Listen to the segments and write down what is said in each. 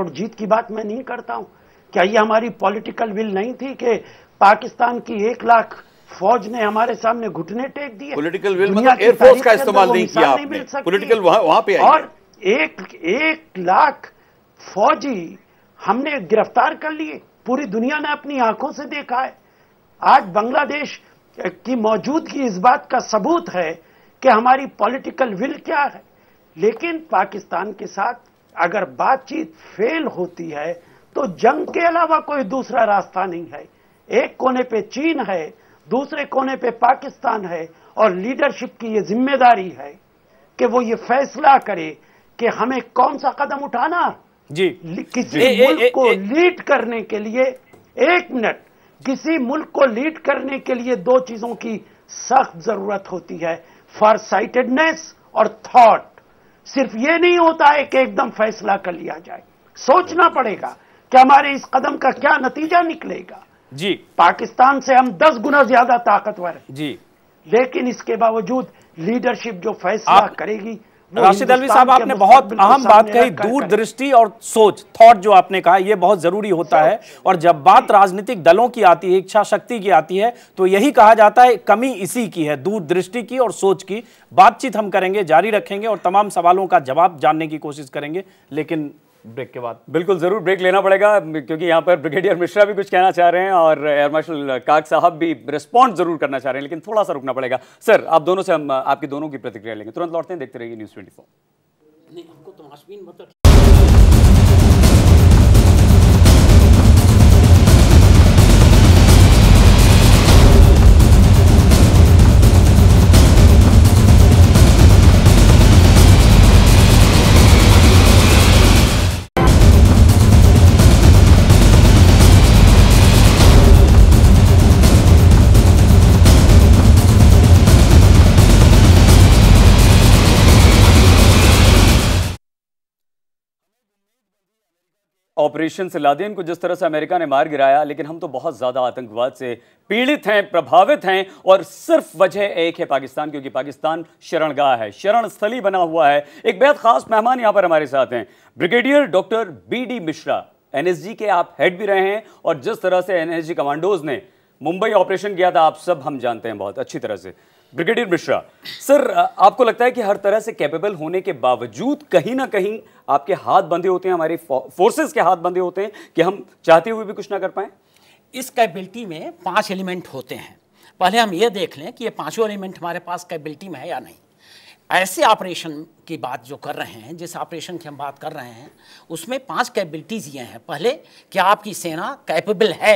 और जीत की बात मैं नहीं करता हूं क्या ये हमारी पॉलिटिकल विल नहीं थी कि पाकिस्तान की एक लाख फौज ने हमारे सामने घुटने टेक दिए पॉलिटिकल विल मतलब एयरफोर्स का इस्तेमाल नहीं किया आपने पॉलिटिकल वहां वहां पे और एक एक लाख फौजी हमने गिरफ्तार कर लिए पूरी दुनिया ने अपनी आंखों से देखा है आज बांग्लादेश की मौजूदगी इस बात का सबूत है कि हमारी पॉलिटिकल विल क्या है लेकिन पाकिस्तान के साथ अगर बातचीत फेल होती है तो जंग के अलावा कोई दूसरा रास्ता नहीं है एक कोने पे चीन है दूसरे कोने पे पाकिस्तान है और लीडरशिप की ये जिम्मेदारी है कि वो ये फैसला करे कि हमें कौन सा कदम उठाना जी किसी जी, मुल्क ए, ए, को लीड करने के लिए एक मिनट किसी मुल्क को लीड करने के लिए दो चीजों की सख्त जरूरत होती है फॉर साइटेडनेस और थॉट सिर्फ ये नहीं होता है कि एकदम फैसला कर लिया जाए सोचना पड़ेगा कि हमारे इस कदम का क्या नतीजा निकलेगा जी पाकिस्तान से हम दस गुना ज्यादा ताकतवर हैं जी लेकिन इसके बावजूद लीडरशिप जो फैसला आप... करेगी राशिद अलवी साहब आपने बहुत अहम बात कही दूरदृष्टि और सोच थॉट जो आपने कहा यह बहुत जरूरी होता है और जब बात राजनीतिक दलों की आती है इच्छा शक्ति की आती है तो यही कहा जाता है कमी इसी की है दूरदृष्टि की और सोच की बातचीत हम करेंगे जारी रखेंगे और तमाम सवालों का जवाब जानने की कोशिश करेंगे लेकिन ब्रेक के बाद बिल्कुल ज़रूर ब्रेक लेना पड़ेगा क्योंकि यहाँ पर ब्रिगेडियर मिश्रा भी कुछ कहना चाह रहे हैं और एयर मार्शल काग साहब भी रिस्पॉन्ड जरूर करना चाह रहे हैं लेकिन थोड़ा सा रुकना पड़ेगा सर आप दोनों से हम आपकी दोनों की प्रतिक्रिया लेंगे तुरंत लौटते हैं देखते रहिए न्यूज़ ट्वेंटी फोर नहीं हमको तो ऑपरेशन से लादेन को जिस तरह से अमेरिका ने मार गिराया लेकिन हम तो बहुत ज़्यादा आतंकवाद से पीड़ित हैं प्रभावित हैं और सिर्फ वजह एक है पाकिस्तान क्योंकि पाकिस्तान शरणगाह है शरण स्थली बना हुआ है एक बेहद खास मेहमान यहाँ पर हमारे साथ हैं brigadier doctor B D Mishra एन के आप हेड भी रहे हैं और जिस तरह से एन कमांडोज ने मुंबई ऑपरेशन किया था आप सब हम जानते हैं बहुत अच्छी तरह से ब्रिगेडियर मिश्रा सर आपको लगता है कि हर तरह से कैपेबल होने के बावजूद कहीं ना कहीं आपके हाथ बंधे होते हैं हमारे फोर्सेस के हाथ बंधे होते हैं कि हम चाहते हुए भी कुछ ना कर पाए इस कैपेबिलिटी में पाँच एलिमेंट होते हैं पहले हम ये देख लें कि ये पाँचों एलिमेंट हमारे पास कैपेबिलिटी में है या नहीं ऐसे ऑपरेशन की बात जो कर रहे हैं जिस ऑपरेशन की हम बात कर रहे हैं उसमें पांच कैपेबिलिटीज़ ये हैं पहले क्या आपकी सेना कैपेबल है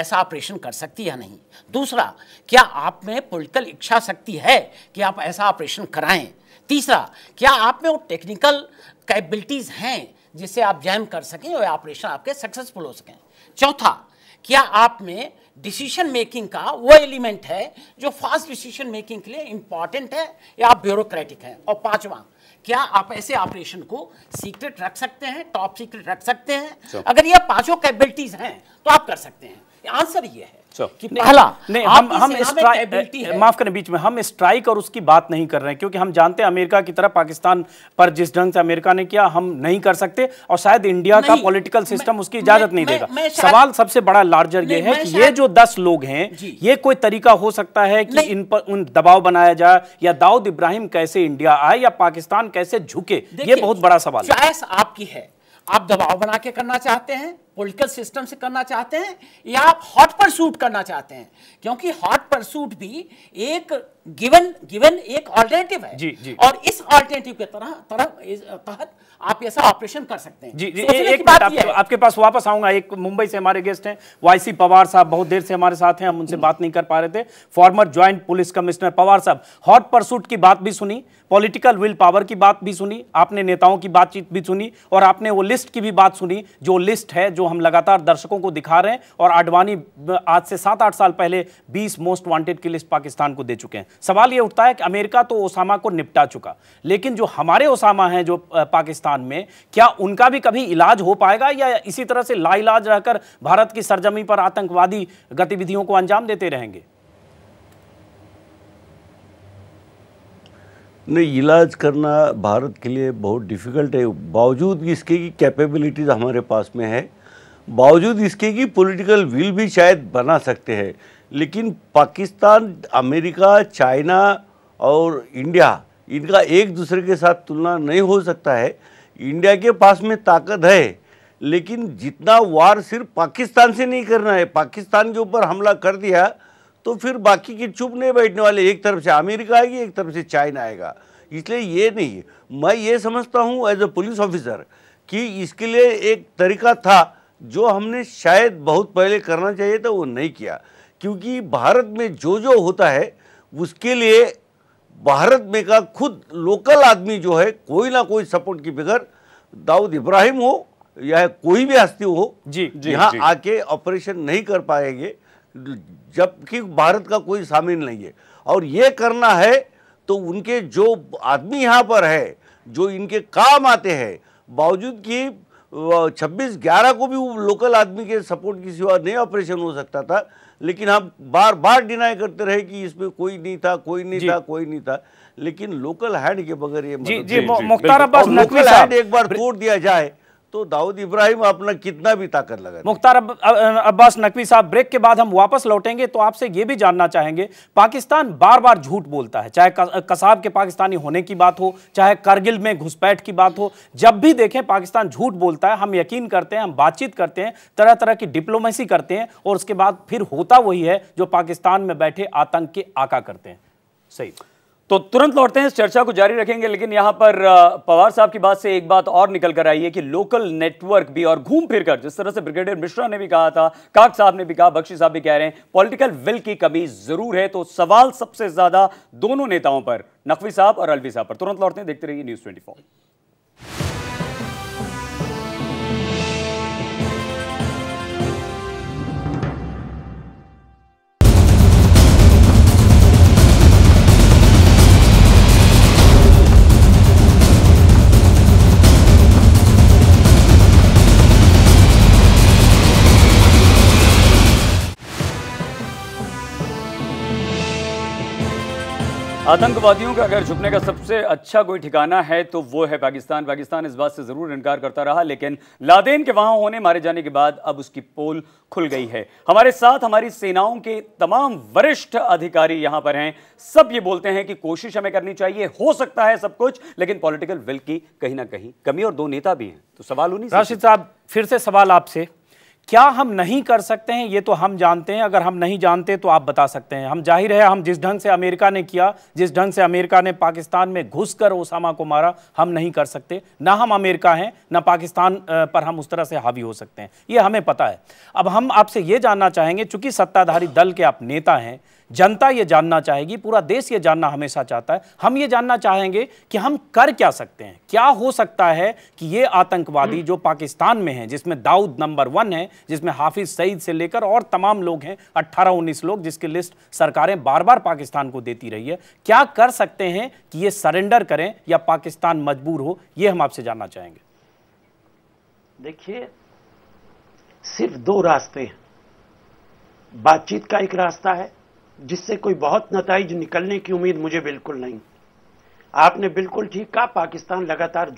ऐसा ऑपरेशन कर सकती है नहीं दूसरा क्या आप में पॉलिटिकल इच्छा शक्ति है कि आप ऐसा ऑपरेशन कराएं तीसरा क्या आप में वो टेक्निकल कैपेबिलिटीज़ हैं जिससे आप जैम कर सकें और ऑपरेशन आपके सक्सेसफुल हो सकें चौथा क्या आप में डिसीशन मेकिंग का वो एलिमेंट है जो फास्ट डिसीशन मेकिंग के लिए इंपॉर्टेंट है या आप ब्यूरोक्रेटिक हैं और पांचवा क्या आप ऐसे ऑपरेशन को सीक्रेट रख सकते हैं टॉप सीक्रेट रख सकते हैं अगर ये पांचों कैपेबिलिटीज हैं तो आप कर सकते हैं आंसर ये है पहला हम हम स्ट्राइक माफ करें बीच में हम स्ट्राइक और उसकी बात नहीं कर रहे हैं क्योंकि हम जानते हैं अमेरिका की तरह पाकिस्तान पर जिस ढंग से अमेरिका ने किया हम नहीं कर सकते और शायद इंडिया का पॉलिटिकल सिस्टम उसकी इजाजत नहीं देगा सवाल सबसे बड़ा लार्जर ये है कि ये जो दस लोग हैं ये कोई तरीका हो सकता है कि इन पर उन दबाव बनाया जाए या दाऊद इब्राहिम कैसे इंडिया आए या पाकिस्तान कैसे झुके ये बहुत बड़ा सवाल है आपकी है आप दबाव बना के करना चाहते हैं पॉलिटिकल सिस्टम से करना चाहते हैं या आप हॉट परसूट करना चाहते हैं क्योंकि हॉट परसूट भी एक गिवन गिवन एक ऑल्टरनेटिव है जी, जी. और इस ऑल्टरनेटिव के तरह तरह तहत आप ऐसा ऑपरेशन कर सकते हैं जी, जी, ए, एक बात आप, आपके पास वापस आऊंगा एक मुंबई से हमारे गेस्ट हैं वाईसी पवार साहब बहुत देर से हमारे साथ हैं हम उनसे बात नहीं कर पा रहे थे former joint police commissioner Pawar साहब हॉट परसूट की बात भी सुनी पॉलिटिकल विल पावर की बात भी सुनी आपने नेताओं की बातचीत भी सुनी और आपने वो लिस्ट की भी बात सुनी जो लिस्ट है जो हम लगातार दर्शकों को दिखा रहे हैं और आडवाणी आज से सात आठ साल पहले बीस मोस्ट वांटेड की लिस्ट पाकिस्तान को दे चुके हैं सवाल यह उठता है कि अमेरिका तो ओसामा को निपटा चुका लेकिन जो हमारे ओसामा हैं जो पाकिस्तान में क्या उनका भी कभी इलाज हो पाएगा या इसी तरह से लाइलाज रहकर भारत की सरजमी पर आतंकवादी गतिविधियों को अंजाम देते रहेंगे नहीं इलाज करना भारत के लिए बहुत डिफ़िकल्ट है बावजूद इसके कि कैपेबिलिटीज़ हमारे पास में है बावजूद इसके कि पॉलिटिकल विल भी शायद बना सकते हैं लेकिन पाकिस्तान अमेरिका चाइना और इंडिया इनका एक दूसरे के साथ तुलना नहीं हो सकता है इंडिया के पास में ताकत है लेकिन जितना वार सिर्फ पाकिस्तान से नहीं करना है पाकिस्तान के ऊपर हमला कर दिया तो फिर बाकी के चुप नहीं बैठने वाले एक तरफ से अमेरिका आएगी एक तरफ से चाइना आएगा इसलिए ये नहीं मैं ये समझता हूँ एज अ पुलिस ऑफिसर कि इसके लिए एक तरीका था जो हमने शायद बहुत पहले करना चाहिए था वो नहीं किया क्योंकि भारत में जो जो होता है उसके लिए भारत में का खुद लोकल आदमी जो है कोई ना कोई सपोर्ट की बगैर दाऊद इब्राहिम हो या कोई भी हस्ती हो जी, जी यहाँ आके ऑपरेशन नहीं कर पाएंगे जबकि भारत का कोई सामिल नहीं है और ये करना है तो उनके जो आदमी यहाँ पर है जो इनके काम आते हैं बावजूद कि छब्बीस ग्यारह को भी वो लोकल आदमी के सपोर्ट के सिवा नहीं ऑपरेशन हो सकता था लेकिन हम बार बार डिनाई करते रहे कि इसमें कोई नहीं था कोई नहीं था कोई नहीं था लेकिन लोकल हैंड के बगैर ये जी जी मुख्तार अब्बास नकवी साहब एक बार तोड़ दिया जाए तो दाऊद इब्राहिम अपना कितना भी ताकत लगा मुख्तार अब, अब्बास नकवी साहब ब्रेक के बाद हम वापस लौटेंगे तो आपसे ये भी जानना चाहेंगे पाकिस्तान बार बार झूठ बोलता है चाहे कसाब के पाकिस्तानी होने की बात हो चाहे करगिल में घुसपैठ की बात हो जब भी देखें पाकिस्तान झूठ बोलता है हम यकीन करते हैं हम बातचीत करते हैं तरह तरह की डिप्लोमेसी करते हैं और उसके बाद फिर होता वही है जो पाकिस्तान में बैठे आतंक के आका करते हैं सही तो तुरंत लौटते हैं इस चर्चा को जारी रखेंगे लेकिन यहां पर पवार साहब की बात से एक बात और निकल कर आई है कि लोकल नेटवर्क भी और घूम फिर कर जिस तरह से ब्रिगेडियर मिश्रा ने भी कहा था काक साहब ने भी कहा बख्शी साहब भी कह रहे हैं पॉलिटिकल विल की कमी जरूर है तो सवाल सबसे ज्यादा दोनों नेताओं पर नकवी साहब और अलवी साहब पर तुरंत लौटते हैं देखते रहिए न्यूज ट्वेंटी आतंकवादियों का अगर छुपने का सबसे अच्छा कोई ठिकाना है तो वो है पाकिस्तान पाकिस्तान इस बात से ज़रूर इनकार करता रहा लेकिन लादेन के वहां होने मारे जाने के बाद अब उसकी पोल खुल गई है हमारे साथ हमारी सेनाओं के तमाम वरिष्ठ अधिकारी यहाँ पर हैं सब ये बोलते हैं कि कोशिश हमें करनी चाहिए हो सकता है सब कुछ लेकिन पॉलिटिकल विल की कहीं ना कहीं कमी और दो नेता भी हैं तो सवाल उन्हीं राशिद साहब फिर से सवाल आपसे क्या हम नहीं कर सकते हैं ये तो हम जानते हैं अगर हम नहीं जानते तो आप बता सकते हैं हम जाहिर है हम जिस ढंग से अमेरिका ने किया जिस ढंग से अमेरिका ने पाकिस्तान में घुस कर ओसामा को मारा हम नहीं कर सकते ना हम अमेरिका हैं ना पाकिस्तान पर हम उस तरह से हावी हो सकते हैं ये हमें पता है अब हम आपसे ये जानना चाहेंगे चूंकि सत्ताधारी दल के आप नेता हैं जनता ये जानना चाहेगी पूरा देश ये जानना हमेशा चाहता है हम ये जानना चाहेंगे कि हम कर क्या सकते हैं क्या हो सकता है कि ये आतंकवादी हम्म। जो पाकिस्तान में है जिसमें दाऊद नंबर वन है जिसमें हाफिज सईद से लेकर और तमाम लोग हैं अट्ठारह उन्नीस लोग जिसकी लिस्ट सरकारें बार बार पाकिस्तान को देती रही है क्या कर सकते हैं कि ये सरेंडर करें या पाकिस्तान मजबूर हो ये हम आपसे जानना चाहेंगे देखिए सिर्फ दो रास्ते हैं बातचीत का एक रास्ता है जिससे कोई बहुत नतज निकलने की उम्मीद मुझे बिल्कुल नहीं आपने बिल्कुल ठीक कहा पाकिस्तान लगातार